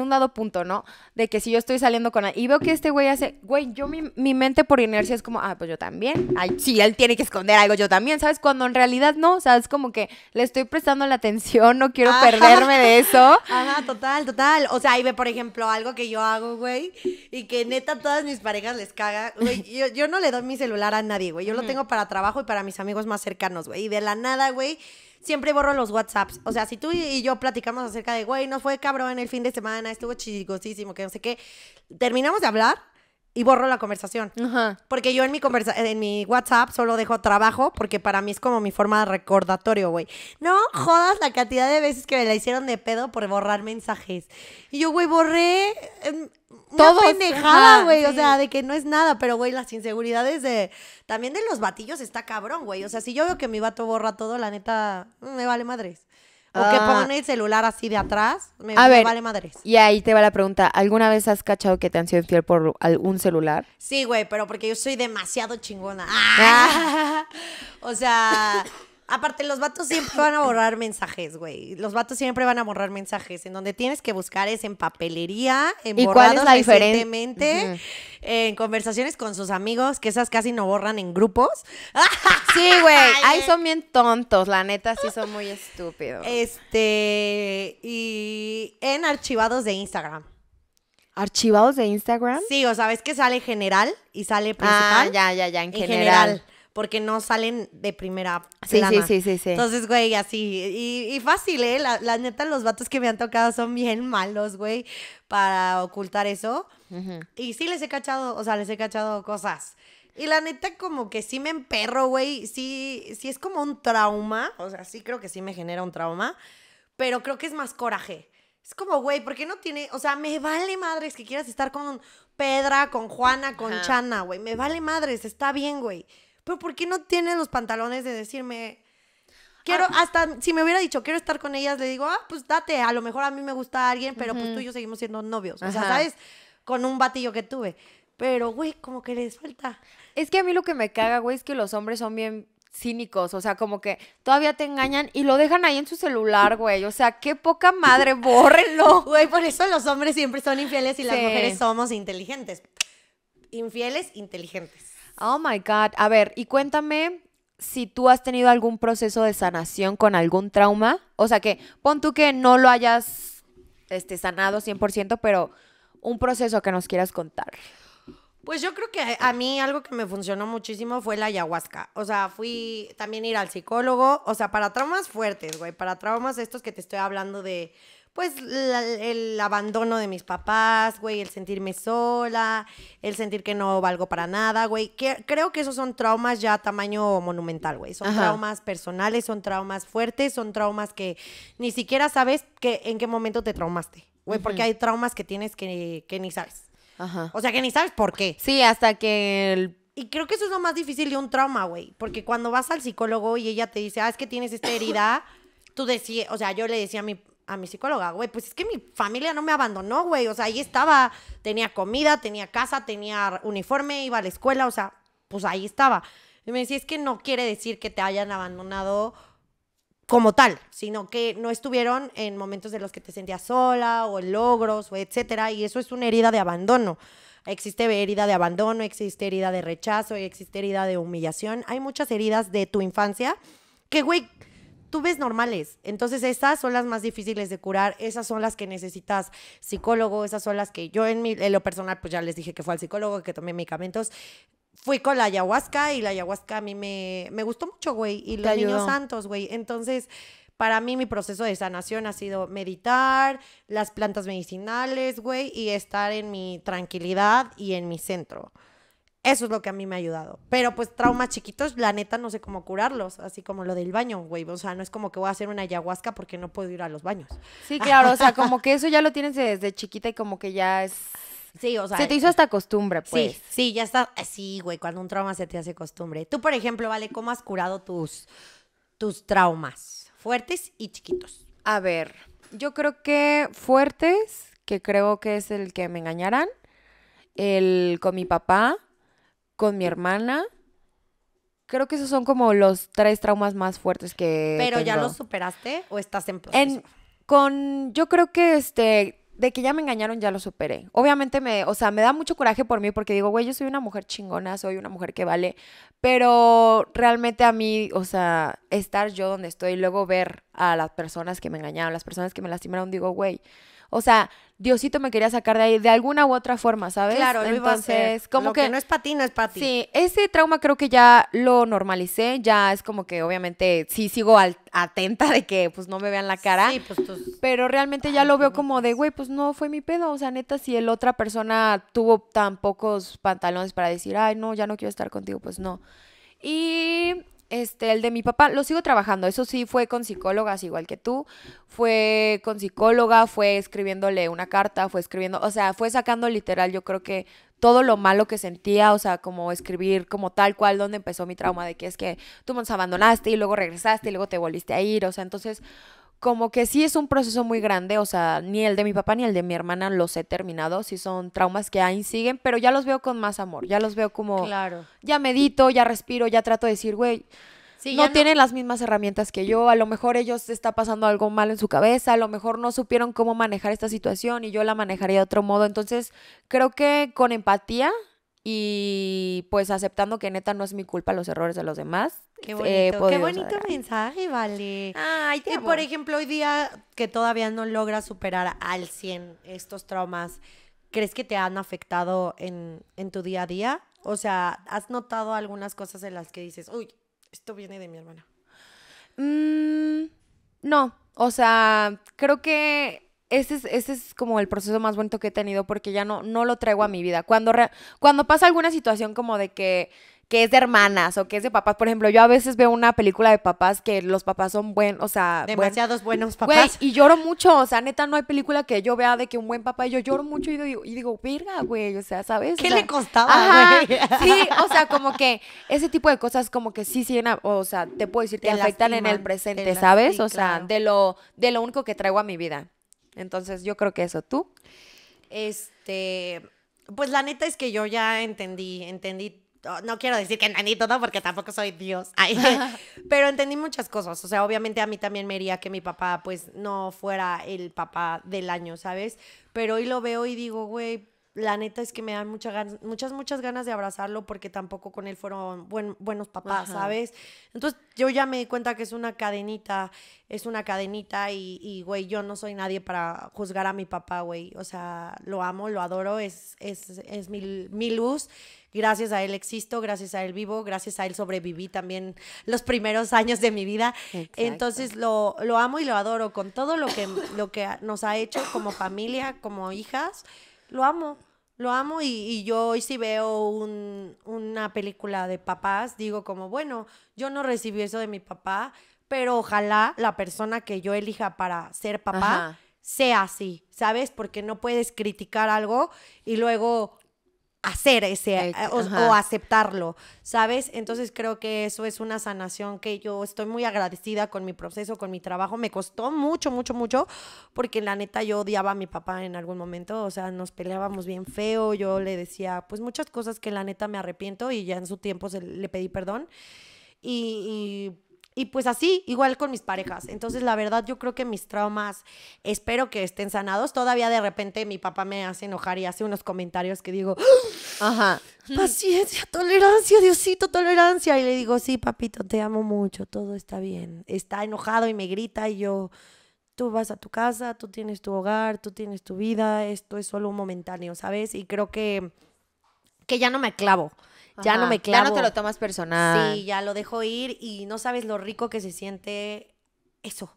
un, dado punto, ¿no? De que si yo estoy saliendo con y veo que este güey hace, güey, yo mi, mente por inercia es como, ah, pues yo también. Ay, sí, él tiene que esconder algo, yo también, ¿sabes? Cuando en realidad no, sabes como que le estoy prestando la atención, no quiero perderme de eso. Ajá, total, total. O sea, ahí ve, por ejemplo, algo que yo hago, güey y que neta todas mis parejas les caga. [laughs] yo, yo no le doy mi celular a nadie, güey. Yo lo tengo para trabajo y para mis amigos más cercanos, güey. Y de la nada, güey siempre borro los WhatsApps. O sea, si tú y yo platicamos acerca de, güey, no fue cabrón el fin de semana, estuvo chicosísimo que no sé qué, terminamos de hablar y borro la conversación. Porque yo en mi, conversa en mi WhatsApp solo dejo trabajo porque para mí es como mi forma de recordatorio, güey. No jodas la cantidad de veces que me la hicieron de pedo por borrar mensajes. Y yo, güey, borré em, una pendejada, güey. O sea, de que no es nada, pero, güey, las inseguridades de... También de los batillos está cabrón, güey. O sea, si yo veo que mi vato borra todo, la neta, me vale madres. O que ah. pongan el celular así de atrás. Me, vale madres. Y ahí te va la pregunta. ¿Alguna vez has cachado que te han sido infiel por algún celular? Sí, güey, pero porque yo soy demasiado chingona. Ah. [laughs] o sea. Aparte, los vatos siempre van a borrar mensajes, güey. Los vatos siempre van a borrar mensajes. En donde tienes que buscar es en papelería, en ¿Y borrados cuál es en conversaciones con sus amigos, que esas casi no borran en grupos. [laughs] Sí, güey. Ahí eh. son bien tontos, la neta, sí son muy estúpidos. Este, y en archivados de Instagram. ¿Archivados de Instagram? Sí, o sabes que sale general y sale ah, principal. Ah, ya, ya, ya, en, general porque no salen de primera sí, Sí, sí, sí, Entonces, güey, así. Y, fácil, ¿eh? La, neta, los vatos que me han tocado son bien malos, güey, para ocultar eso. Y sí les he cachado, o sea, les he cachado cosas. Y la neta, como que sí me emperro, güey. Sí, sí es como un trauma. O sea, sí creo que sí me genera un trauma. Pero creo que es más coraje. Es como, güey, ¿por qué no tiene? O sea, me vale madres que quieras estar con Pedra, con Juana, con Chana, güey. Me vale madres, está bien, güey. Pero ¿por qué no tienes los pantalones de decirme, quiero, ah. hasta si me hubiera dicho, quiero estar con ellas, le digo, ah, pues date, a lo mejor a mí me gusta alguien, pero pues tú y yo seguimos siendo novios. O sea, ¿sabes? Con un batillo que tuve. Pero, güey, como que les falta. Es que a mí lo que me caga, güey, es que los hombres son bien cínicos, o sea, como que todavía te engañan y lo dejan ahí en su celular, güey. O sea, qué poca madre, [laughs] bórrenlo. Güey, por eso los hombres siempre son infieles y las mujeres somos inteligentes. Infieles, inteligentes. Oh my God. A ver, y cuéntame si tú has tenido algún proceso de sanación con algún trauma. O sea, que pon tú que no lo hayas este, sanado 100%, pero un proceso que nos quieras contar. Pues yo creo que a mí algo que me funcionó muchísimo fue la ayahuasca. O sea, fui también ir al psicólogo, o sea, para traumas fuertes, güey, para traumas estos que te estoy hablando de pues el abandono de mis papás, güey, el sentirme sola, el sentir que no valgo para nada, güey. creo que esos son traumas ya a tamaño monumental, güey. Son traumas personales, son traumas fuertes, son traumas que ni siquiera sabes que, en qué momento te traumaste, güey, porque hay traumas que tienes que, que ni sabes. Ajá. O sea, que ni sabes por qué. Sí, hasta que y creo que eso es lo más difícil de un trauma, güey. Porque cuando vas al psicólogo y ella te dice, ah, es que tienes esta herida, tú decías, o sea, yo le decía a mi, a mi psicóloga, güey, pues es que mi familia no me abandonó, güey, o sea, ahí estaba, tenía comida, tenía casa, tenía uniforme, iba a la escuela, o sea, pues ahí estaba. Y me decía, es que no quiere decir que te hayan abandonado como tal, sino que no estuvieron en momentos de los que te sentías sola o en logros o etcétera, y eso es una herida de abandono. Existe herida de abandono, existe herida de rechazo, existe herida de humillación. Hay muchas heridas de tu infancia que, güey, tú ves normales. Entonces esas son las más difíciles de curar, esas son las que necesitas psicólogo, esas son las que yo en, mi, lo personal, pues ya les dije que fue al psicólogo, que tomé medicamentos. Fui con la ayahuasca y la ayahuasca a mí me, me gustó mucho, güey. Y los niños santos, güey. Entonces para mí mi proceso de sanación ha sido meditar, las plantas medicinales, güey, y estar en mi tranquilidad y en mi centro. Eso es lo que a mí me ha ayudado. Pero pues traumas chiquitos, la neta no sé cómo curarlos, así como lo del baño, güey. O sea, no es como que voy a hacer una ayahuasca porque no puedo ir a los baños. Sí, claro, o sea, [laughs] como que eso ya lo tienes desde chiquita y como que ya es... Sí, o sea... Se te hizo eh, hasta costumbre, pues. Sí, sí, ya está... Eh, sí, güey, cuando un trauma se te hace costumbre. Tú, por ejemplo, Vale, ¿cómo has curado tus, tus traumas? Fuertes y chiquitos. A ver, yo creo que fuertes, que creo que es el que me engañarán. el con mi papá, con mi hermana. Creo que esos son como los tres traumas más fuertes que. Pero ya los superaste o estás en proceso. con, yo creo que este, de que ya me engañaron ya lo superé. Obviamente me, o sea, me da mucho coraje por mí porque digo, güey, yo soy una mujer chingona, soy una mujer que vale, pero realmente a mí, o sea, estar yo donde estoy y luego ver a las personas que me engañaron, las personas que me lastimaron, digo, güey, o sea, Diosito me quería sacar de ahí de alguna u otra forma, ¿sabes? Claro, lo entonces, como que, no es patina es patina. Sí, ese trauma creo que ya lo normalicé, ya es como que obviamente sí sigo al, atenta de que pues no me vean la cara. Sí, pues tú... Pero realmente ya lo veo como de, güey, pues no fue mi pedo, o sea, neta si el otra persona tuvo tan pocos pantalones para decir, "Ay, no, ya no quiero estar contigo", pues no. Y este, el de mi papá, lo sigo trabajando. Eso sí, fue con psicólogas, igual que tú. Fue con psicóloga, fue escribiéndole una carta, fue escribiendo, o sea, fue sacando literal, yo creo que todo lo malo que sentía, o sea, como escribir como tal cual donde empezó mi trauma de que es que tú nos abandonaste y luego regresaste y luego te volviste a ir, o sea, entonces como que sí es un proceso muy grande, o sea, ni el de mi papá ni el de mi hermana los he terminado, sí son traumas que aún siguen, pero ya los veo con más amor, ya los veo como, claro. ya medito, ya respiro, ya trato de decir, güey, no, tienen las mismas herramientas que yo, a lo mejor ellos está pasando algo mal en su cabeza, a lo mejor no supieron cómo manejar esta situación y yo la manejaría de otro modo. Entonces, creo que con empatía y pues aceptando que neta no es mi culpa los errores de los demás. Qué eh, bonito, qué bonito mensaje, vale. Ay, y por ejemplo, hoy día que todavía no logras superar al 100 estos traumas, ¿crees que te han afectado en, tu día a día? O sea, ¿has notado algunas cosas en las que dices, uy, esto viene de mi hermana? Mm, no, o sea, creo que ese es, ese es como el proceso más bonito que he tenido porque ya no, no lo traigo a mi vida. Cuando, cuando pasa alguna situación como de que que es de hermanas o que es de papás. Por ejemplo, yo a veces veo una película de papás que los papás son buenos, o sea... Demasiados buenos papás. y lloro mucho, o sea, neta, no hay película que yo vea de que un buen papá, y yo lloro mucho y digo, y digo verga, güey, o sea, ¿sabes? ¿Qué le costaba, Sí, o sea, como que ese tipo de cosas como que sí, sí, o sea, te puedo decir que afectan en el presente, ¿sabes? o sea, de, lo, de lo único que traigo a mi vida. Entonces yo creo que eso tú. Este, pues la neta es que yo ya entendí, entendí, oh, no quiero decir que entendí todo porque tampoco soy Dios, [laughs] pero entendí muchas cosas, o sea, obviamente a mí también me iría que mi papá pues no fuera el papá del año, ¿sabes? Pero hoy lo veo y digo, güey, la neta es que me dan mucha ganas, muchas, muchas ganas de abrazarlo porque tampoco con él fueron buenos papás, ¿sabes? Entonces yo ya me di cuenta que es una cadenita, es una cadenita y, güey, yo no soy nadie para juzgar a mi papá, güey. O sea, lo amo, lo adoro, es, es, mi, luz gracias a él existo, gracias a él vivo, gracias a él sobreviví también los primeros años de mi vida. Entonces lo, lo, amo y lo adoro con todo lo que, lo que nos ha hecho como familia, como hijas. Lo amo, lo amo y, y yo hoy si veo un, una película de papás, digo como, bueno, yo no recibí eso de mi papá, pero ojalá la persona que yo elija para ser papá sea así, ¿sabes? Porque no puedes criticar algo y luego hacer ese eh, o, aceptarlo, ¿sabes? Entonces creo que eso es una sanación que yo estoy muy agradecida con mi proceso, con mi trabajo. Me costó mucho, mucho, mucho, porque la neta yo odiaba a mi papá en algún momento, o sea, nos peleábamos bien feo, yo le decía pues muchas cosas que la neta me arrepiento y ya en su tiempo se, le pedí perdón. Y, y y pues así, igual con mis parejas. Entonces, la verdad, yo creo que mis traumas, espero que estén sanados. Todavía de repente mi papá me hace enojar y hace unos comentarios que digo, ¡Ah! ajá, paciencia, tolerancia, Diosito, tolerancia. Y le digo, sí, papito, te amo mucho, todo está bien. Está enojado y me grita y yo, tú vas a tu casa, tú tienes tu hogar, tú tienes tu vida, esto es solo un momentáneo, ¿sabes? Y creo que, que ya no me clavo ya no me clavo. Ya no te lo tomas personal. Sí, ya lo dejo ir y no sabes lo rico que se siente eso,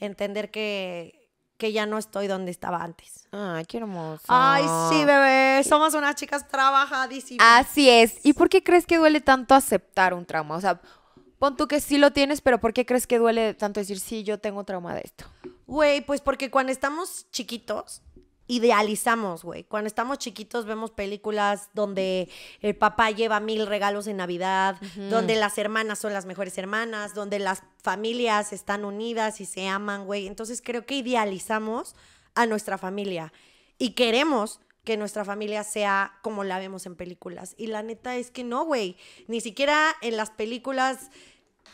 entender que, que ya no estoy donde estaba antes. Ay, qué hermoso. Ay, sí, bebé, somos unas chicas trabajadísimas. Así es. ¿Y por qué crees que duele tanto aceptar un trauma? O sea, pon tú que sí lo tienes, pero ¿por qué crees que duele tanto decir, sí, yo tengo trauma de esto? Güey, pues porque cuando estamos chiquitos, idealizamos, güey. Cuando estamos chiquitos vemos películas donde el papá lleva mil regalos en Navidad, donde las hermanas son las mejores hermanas, donde las familias están unidas y se aman, güey. Entonces creo que idealizamos a nuestra familia y queremos que nuestra familia sea como la vemos en películas. Y la neta es que no, güey. Ni siquiera en las películas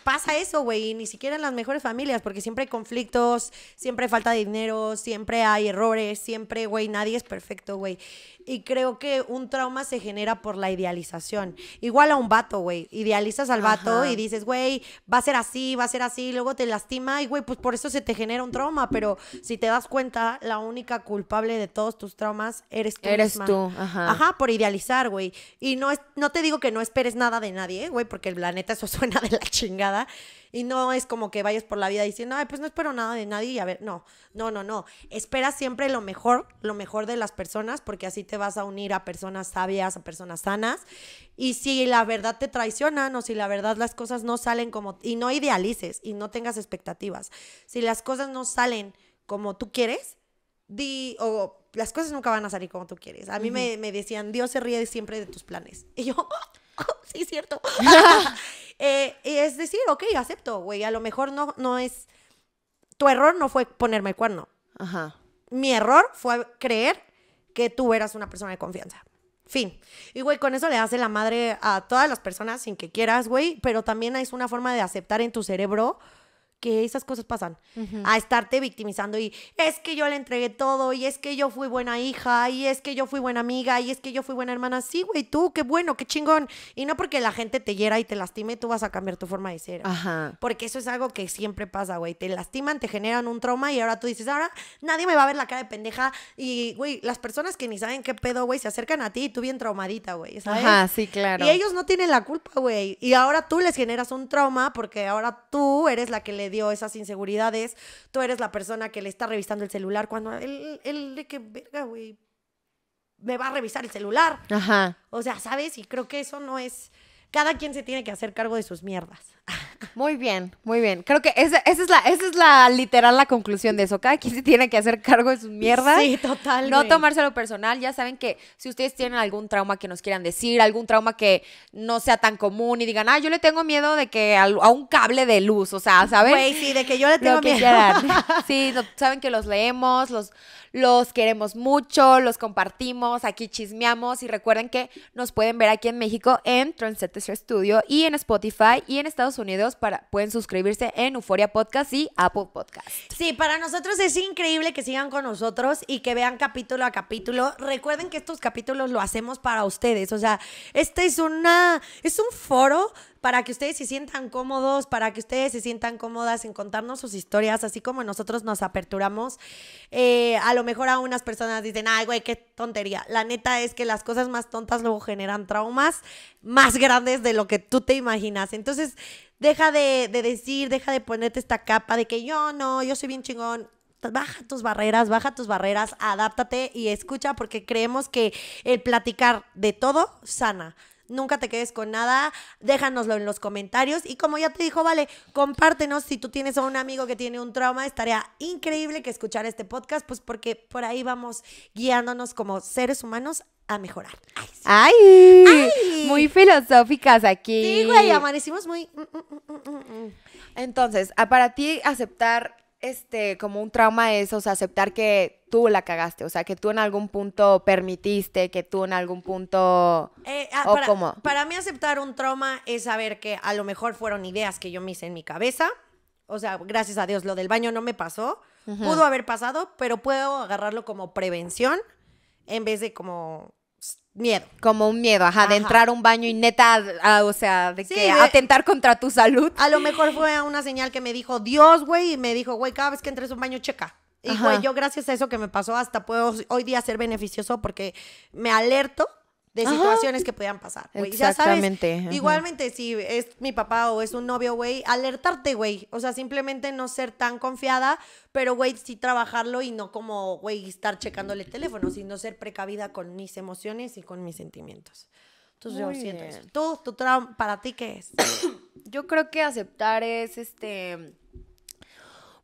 pasa eso, güey, ni siquiera en las mejores familias, porque siempre hay conflictos, siempre falta dinero, siempre hay errores, siempre, güey, nadie es perfecto, güey. Y creo que un trauma se genera por la idealización. Igual a un vato, güey. Idealizas al vato y dices, güey, va a ser así, va a ser así, luego te lastima y, güey, pues por eso se te genera un trauma, pero si te das cuenta, la única culpable de todos tus traumas eres tú. Eres tú. Ajá. Ajá, por idealizar, güey. Y no, es, no te digo que no esperes nada de nadie, güey, porque el planeta eso [laughs] suena de la chingada y no es como que vayas por la vida diciendo, ay, pues no espero nada de nadie y a ver, no, no, no, no. Espera siempre lo mejor, lo mejor de las personas, porque así te vas a unir a personas sabias, a personas sanas. Y si la verdad te traicionan o si la verdad las cosas no salen como, y no idealices y no tengas expectativas, si las cosas no salen como tú quieres, di, o las cosas nunca van a salir como tú quieres. A mí me, me, decían, Dios se ríe siempre de tus planes. Y yo, [laughs] oh, sí, cierto. [laughs] Eh, es decir, ok, acepto, güey, a lo mejor no, no es... Tu error no fue ponerme el cuerno. Ajá. Mi error fue creer que tú eras una persona de confianza. Fin. Y, güey, con eso le hace la madre a todas las personas sin que quieras, güey, pero también es una forma de aceptar en tu cerebro que esas cosas pasan, a estarte victimizando y es que yo le entregué todo y es que yo fui buena hija y es que yo fui buena amiga y es que yo fui buena hermana. Sí, güey, tú, qué bueno, qué chingón. Y no porque la gente te hiera y te lastime, tú vas a cambiar tu forma de ser. Ajá. Porque eso es algo que siempre pasa, güey. Te lastiman, te generan un trauma y ahora tú dices, ahora nadie me va a ver la cara de pendeja y, güey, las personas que ni saben qué pedo, güey, se acercan a ti y tú bien traumadita, güey, Ajá, sí, claro. Y ellos no tienen la culpa, güey. Y ahora tú les generas un trauma porque ahora tú eres la que le dio esas inseguridades, tú eres la persona que le está revisando el celular cuando él, él de que, verga, güey, me va a revisar el celular. Ajá. O sea, ¿sabes? Y creo que eso no es... Cada quien se tiene que hacer cargo de sus mierdas. [laughs] Muy bien, muy bien. Creo que esa, es la, esa es la literal la conclusión de eso. Cada quien se tiene que hacer cargo de sus mierdas. Sí, total. No tomárselo personal. Ya saben que si ustedes tienen algún trauma que nos quieran decir, algún trauma que no sea tan común y digan, ah, yo le tengo miedo de que a, un cable de luz, o sea, ¿saben? Güey, sí, de que yo le tengo miedo. [laughs] Sí, saben que los leemos, los los queremos mucho, los compartimos, aquí chismeamos y recuerden que nos pueden ver aquí en México en Trendsetter Studio y en Spotify y en Estados Unidos para, pueden suscribirse en Euforia Podcast y Apple Podcast. Sí, para nosotros es increíble que sigan con nosotros y que vean capítulo a capítulo. Recuerden que estos capítulos lo hacemos para ustedes, o sea, este es una es un foro para que ustedes se sientan cómodos, para que ustedes se sientan cómodas en contarnos sus historias, así como nosotros nos aperturamos. Eh, a lo mejor a unas personas dicen, ay, güey, qué tontería. La neta es que las cosas más tontas luego generan traumas más grandes de lo que tú te imaginas. Entonces, deja de, de decir, deja de ponerte esta capa de que yo no, yo soy bien chingón baja tus barreras, baja tus barreras, adáptate y escucha porque creemos que el platicar de todo sana. Nunca te quedes con nada, déjanoslo en los comentarios. Y como ya te dijo, vale, compártenos si tú tienes a un amigo que tiene un trauma. Estaría increíble que escuchar este podcast, pues porque por ahí vamos guiándonos como seres humanos a mejorar. Ay, Ay, Muy filosóficas aquí. Sí, güey, amanecimos muy... Mm, mm, mm, Entonces, ah, para ti aceptar este, como un trauma es, o sea, aceptar que tú la cagaste, o sea, que tú en algún punto permitiste, que tú en algún punto... Eh, ah, para, mí aceptar un trauma es saber que a lo mejor fueron ideas que yo me hice en mi cabeza, o sea, gracias a Dios lo del baño no me pasó, pudo haber pasado, pero puedo agarrarlo como prevención en vez de como miedo. Como un miedo, ajá, de entrar a un baño y neta, ah, o sea, de que atentar contra tu salud. A lo mejor fue una señal que me dijo Dios, güey, y me dijo, güey, cada vez que entres a un baño, checa. Y güey, yo gracias a eso que me pasó, hasta puedo hoy día ser beneficioso porque me alerto de situaciones que puedan pasar, güey. Exactamente. Ya sabes, igualmente, si es mi papá o es un novio, güey, alertarte, güey. O sea, simplemente no ser tan confiada, pero, güey, sí trabajarlo y no como, güey, estar checándole el teléfono, sino ser precavida con mis emociones y con mis sentimientos. Entonces yo siento eso. ¿Tú, para ti qué es? yo creo que aceptar es, este,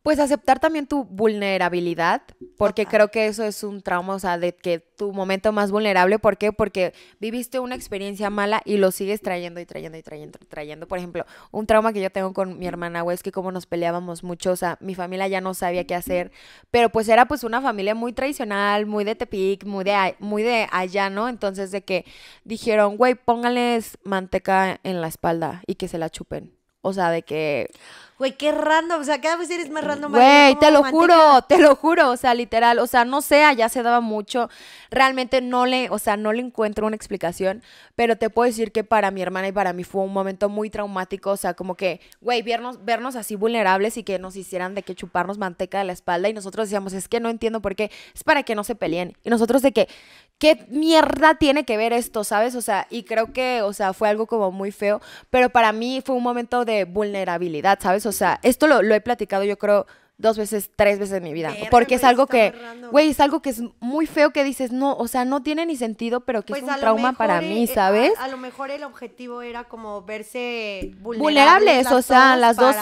pues aceptar también tu vulnerabilidad, porque creo que eso es un trauma, o sea, de que tu momento más vulnerable, ¿por qué? Porque viviste una experiencia mala y lo sigues trayendo y trayendo y trayendo trayendo. Por ejemplo, un trauma que yo tengo con mi hermana, güey, es que como nos peleábamos mucho, o sea, mi familia ya no sabía qué hacer, pero pues era pues una familia muy tradicional, muy de Tepic, muy de, muy de allá, ¿no? Entonces de que dijeron, güey, póngales manteca en la espalda y que se la chupen. O sea, de que... Güey, qué random. O sea, cada vez eres más random. Güey, te lo juro, te lo juro. O sea, literal. O sea, no sé, allá se daba mucho. Realmente no le, o sea, no le encuentro una explicación. Pero te puedo decir que para mi hermana y para mí fue un momento muy traumático. O sea, como que, güey, vernos, vernos así vulnerables y que nos hicieran de que chuparnos manteca de la espalda. Y nosotros decíamos, es que no entiendo por qué. Es para que no se peleen. Y nosotros de que, ¿qué mierda tiene que ver esto, sabes? O sea, y creo que, o sea, fue algo como muy feo. Pero para mí fue un momento de vulnerabilidad, ¿sabes? O sea, esto lo, he platicado yo creo dos veces, tres veces en mi vida. porque es algo que, güey, es algo que es muy feo que dices, no, o sea, no tiene ni sentido, pero que es pues un trauma para mí, eh, ¿sabes? A, lo mejor el objetivo era como verse vulnerables, vulnerables o sea, las dos.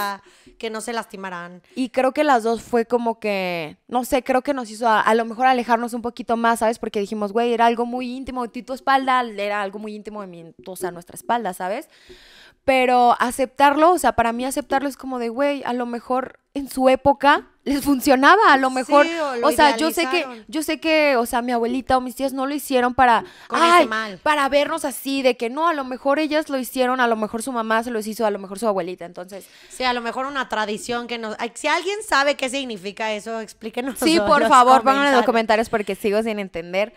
que no se lastimarán Y creo que las dos fue como que, no sé, creo que nos hizo a, lo mejor alejarnos un poquito más, ¿sabes? Porque dijimos, güey, era algo muy íntimo de ti, tu espalda, era algo muy íntimo de mi, o sea, nuestra espalda, ¿sabes? Pero aceptarlo, o sea, para mí aceptarlo es como de, güey, a lo mejor en su época les funcionaba, a lo mejor, o, sea, yo sé que, yo sé que, o sea, mi abuelita o mis tías no lo hicieron para, ay, para vernos así, de que no, a lo mejor ellas lo hicieron, a lo mejor su mamá se los hizo, a lo mejor su abuelita, entonces. Sí, a lo mejor una tradición que nos, si alguien sabe qué significa eso, explíquenos. Sí, [laughs] por favor, pónganlo en los comentarios porque sigo sin entender,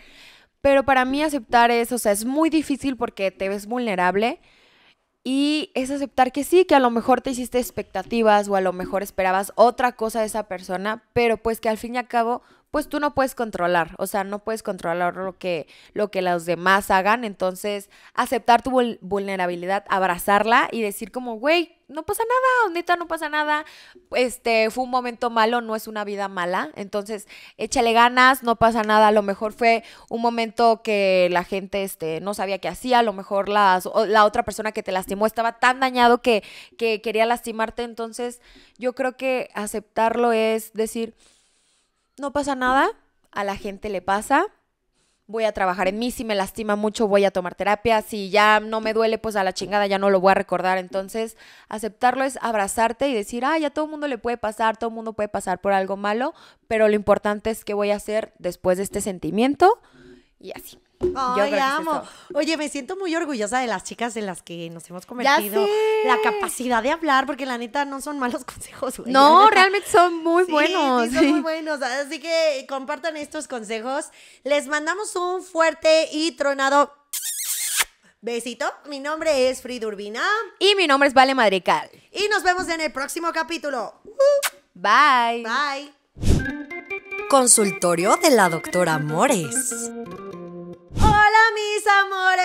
pero para mí aceptar eso, o sea, es muy difícil porque te ves vulnerable, y es aceptar que sí, que a lo mejor te hiciste expectativas o a lo mejor esperabas otra cosa de esa persona, pero pues que al fin y al cabo pues tú no puedes controlar, o sea, no puedes controlar lo que, lo que los demás hagan, entonces aceptar tu vulnerabilidad, abrazarla y decir como, güey, no pasa nada, neta, no pasa nada, este, fue un momento malo, no es una vida mala, entonces échale ganas, no pasa nada, a lo mejor fue un momento que la gente, este, no sabía qué hacía, a lo mejor la, la otra persona que te lastimó estaba tan dañado que, que quería lastimarte, entonces yo creo que aceptarlo es decir, no pasa nada, a la gente le pasa, voy a trabajar en mí, si me lastima mucho voy a tomar terapia, si ya no me duele, pues a la chingada ya no lo voy a recordar. Entonces, aceptarlo es abrazarte y decir, ah, ya todo el mundo le puede pasar, todo el mundo puede pasar por algo malo, pero lo importante es que voy a hacer después de este sentimiento y así. Yo amo. Oye, me siento muy orgullosa de las chicas en las que nos hemos convertido. La capacidad de hablar, porque la neta no son malos [laughs] consejos, güey. No, realmente son muy buenos. Sí, son muy buenos. Así que compartan estos consejos. Les mandamos un fuerte y tronado besito. Mi nombre es Frida Urbina. Y mi nombre es Vale Madrigal. Y nos vemos en el próximo capítulo. Bye. Bye. Consultorio de la doctora Mores.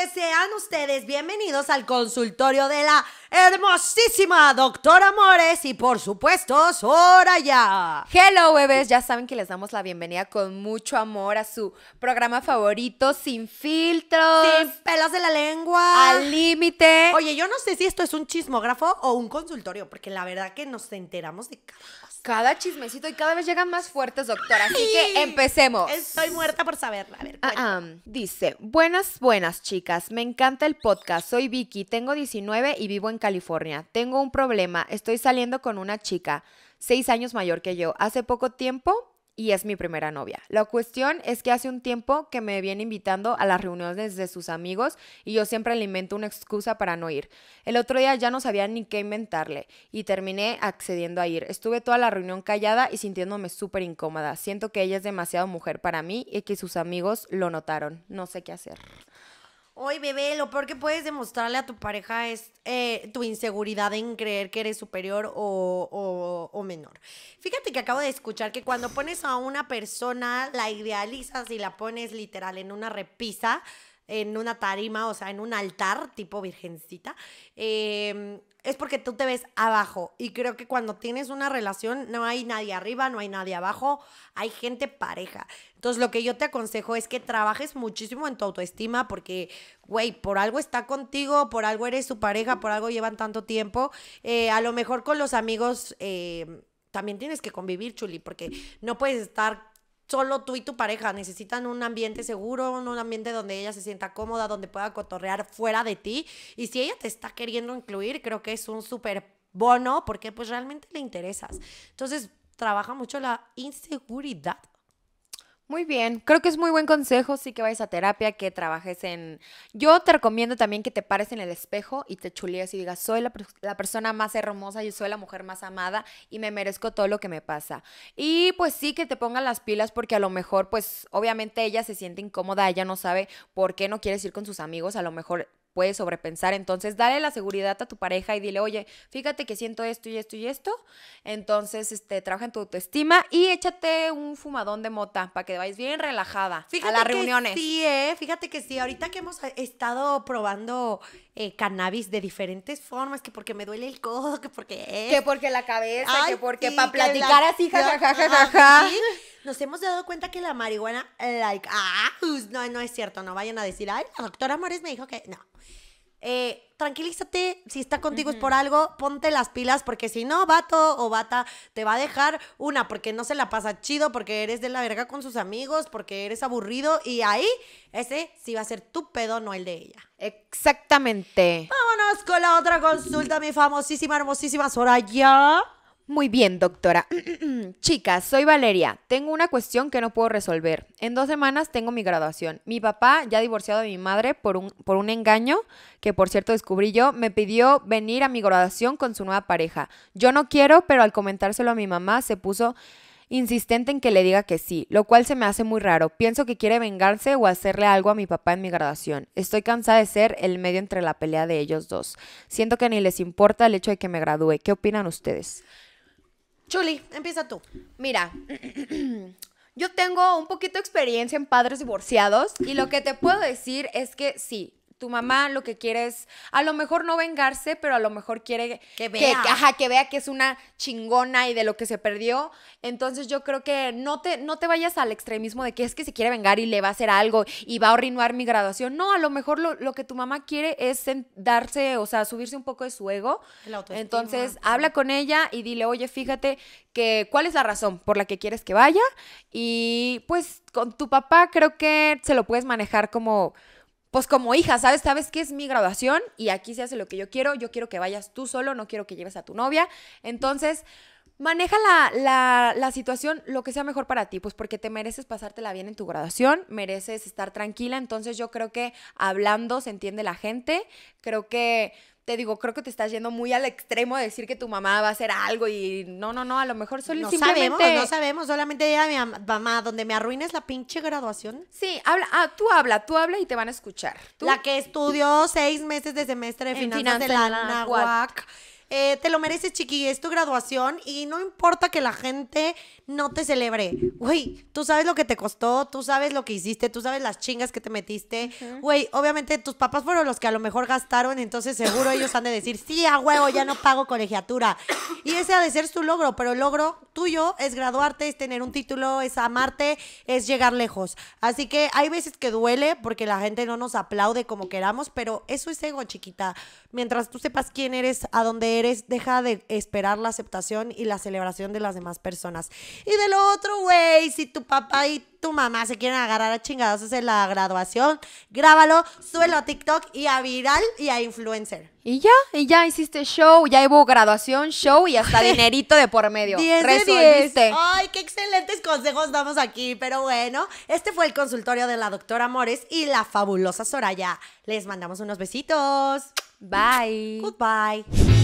Pues sean ustedes bienvenidos al consultorio de la hermosísima doctora Mores y por supuesto Soraya. Hello bebés, ya saben que les damos la bienvenida con mucho amor a su programa favorito sin filtros, sin pelos de la lengua, al límite. Oye, yo no sé si esto es un chismógrafo o un consultorio, porque la verdad que nos enteramos de cada cada chismecito y cada vez llegan más fuertes, doctora. Así que empecemos. Estoy muerta por saberla. A ver, ah, Dice, buenas, buenas chicas. Me encanta el podcast. Soy Vicky, tengo 19 y vivo en California. Tengo un problema. Estoy saliendo con una chica, seis años mayor que yo. Hace poco tiempo y es mi primera novia. La cuestión es que hace un tiempo que me viene invitando a las reuniones de sus amigos y yo siempre le invento una excusa para no ir. El otro día ya no sabía ni qué inventarle y terminé accediendo a ir. Estuve toda la reunión callada y sintiéndome súper incómoda. Siento que ella es demasiado mujer para mí y que sus amigos lo notaron. No sé qué hacer. Hoy, bebé, lo peor que puedes demostrarle a tu pareja es eh, tu inseguridad en creer que eres superior o, menor. Fíjate que acabo de escuchar que cuando pones a una persona, la idealizas y la pones literal en una repisa, en una tarima, o sea, en un altar tipo virgencita, em, es porque tú te ves abajo. Y creo que cuando tienes una relación no hay nadie arriba, no hay nadie abajo, hay gente pareja. Entonces, lo que yo te aconsejo es que trabajes muchísimo en tu autoestima porque, güey, por algo está contigo, por algo eres su pareja, por algo llevan tanto tiempo. Eh, a lo mejor con los amigos eh, también tienes que convivir, Chuli, porque no puedes estar solo tú y tu pareja necesitan un ambiente seguro, un ambiente donde ella se sienta cómoda, donde pueda cotorrear fuera de ti. Y si ella te está queriendo incluir, creo que es un súper bono porque pues realmente le interesas. Entonces, trabaja mucho la inseguridad muy bien, creo que es muy buen consejo, sí que vayas a terapia, que trabajes en... Yo te recomiendo también que te pares en el espejo y te chulees y digas, soy la, la, persona más hermosa, yo soy la mujer más amada y me merezco todo lo que me pasa. Y pues sí que te pongan las pilas porque a lo mejor, pues obviamente ella se siente incómoda, ella no sabe por qué no quieres ir con sus amigos, a lo mejor puedes sobrepensar. Entonces, dale la seguridad a tu pareja y dile, oye, fíjate que siento esto y esto y esto. Entonces, este, trabaja en tu autoestima y échate un fumadón de mota para que vayas bien relajada a las que reuniones. Sí, ¿eh? fíjate que sí. Ahorita que hemos estado probando eh, cannabis de diferentes formas, que porque me duele el codo, que porque Que porque la cabeza, que porque para platicar así, jajaja Nos hemos dado cuenta que la marihuana, eh, like, ah, no, no es cierto, no vayan a decir, ay, la doctora Mores me dijo que, no. Eh, tranquilízate, si está contigo es por algo, ponte las pilas, porque si no, vato o bata te va a dejar una, porque no se la pasa chido, porque eres de la verga con sus amigos, porque eres aburrido, y ahí ese sí va a ser tu pedo, no el de ella. Exactamente. Vámonos con la otra consulta, mi famosísima, hermosísima Soraya. Muy bien, doctora. [clears throat] Chicas, soy Valeria. Tengo una cuestión que no puedo resolver. En dos semanas tengo mi graduación. Mi papá, ya divorciado de mi madre por un, por un engaño, que por cierto descubrí yo, me pidió venir a mi graduación con su nueva pareja. Yo no quiero, pero al comentárselo a mi mamá se puso insistente en que le diga que sí, lo cual se me hace muy raro. Pienso que quiere vengarse o hacerle algo a mi papá en mi graduación. Estoy cansada de ser el medio entre la pelea de ellos dos. Siento que ni les importa el hecho de que me gradúe. ¿Qué opinan ustedes? Chuli, empieza tú. Mira, [clears throat] yo tengo un poquito de experiencia en padres divorciados y lo que te puedo decir es que sí, tu mamá lo que quiere es, a lo mejor no vengarse, pero a lo mejor quiere que vea. Que, vea que es una chingona y de lo que se perdió. Entonces yo creo que no te, no te vayas al extremismo de que es que se quiere vengar y le va a hacer algo y va a arruinar mi graduación. No, a lo mejor lo, lo que tu mamá quiere es darse, o sea, subirse un poco de su ego. Entonces habla con ella y dile, oye, fíjate que cuál es la razón por la que quieres que vaya. Y pues con tu papá creo que se lo puedes manejar como pues como hija, ¿sabes? Sabes que es mi graduación y aquí se hace lo que yo quiero, yo quiero que vayas tú solo, no quiero que lleves a tu novia. Entonces, maneja la, la, la, situación lo que sea mejor para ti, pues porque te mereces pasártela bien en tu graduación, mereces estar tranquila, entonces yo creo que hablando se entiende la gente, creo que te digo, creo que te estás yendo muy al extremo de decir que tu mamá va a hacer algo y no, no, no, a lo mejor solo no simplemente... sabemos, no sabemos, solamente diga a mi mamá, donde me arruines la pinche graduación. Sí, habla, ah, tú habla, tú habla y te van a escuchar. La que estudió seis meses de semestre de finanzas, de la, la eh, te lo mereces, chiqui, es tu graduación y no importa que la gente no te celebre. Güey, tú sabes lo que te costó, tú sabes lo que hiciste, tú sabes las chingas que te metiste. Güey, obviamente tus papás fueron los que a lo mejor gastaron, entonces seguro ellos han de decir, sí, a huevo, ya no pago colegiatura. Y ese ha de ser su logro, pero el logro tuyo es graduarte, es tener un título, es amarte, es llegar lejos. Así que hay veces que duele porque la gente no nos aplaude como queramos, pero eso es ego, chiquita. Mientras tú sepas quién eres, a dónde eres, deja de esperar la aceptación y la celebración de las demás personas. Y de lo otro, güey, si tu papá y tu mamá se quieren agarrar a chingados en la graduación, grábalo, suelo a TikTok y a viral y a influencer. Y ya, y ya hiciste show, ya hubo graduación, show y hasta [laughs] dinerito de por medio. 10 Resolviste. Ay, qué excelentes consejos damos aquí, pero bueno, este fue el consultorio de la doctora Mores y la fabulosa Soraya. Les mandamos unos besitos. Bye. Goodbye.